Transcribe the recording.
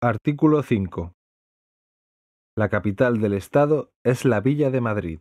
Artículo 5. La capital del estado es la Villa de Madrid.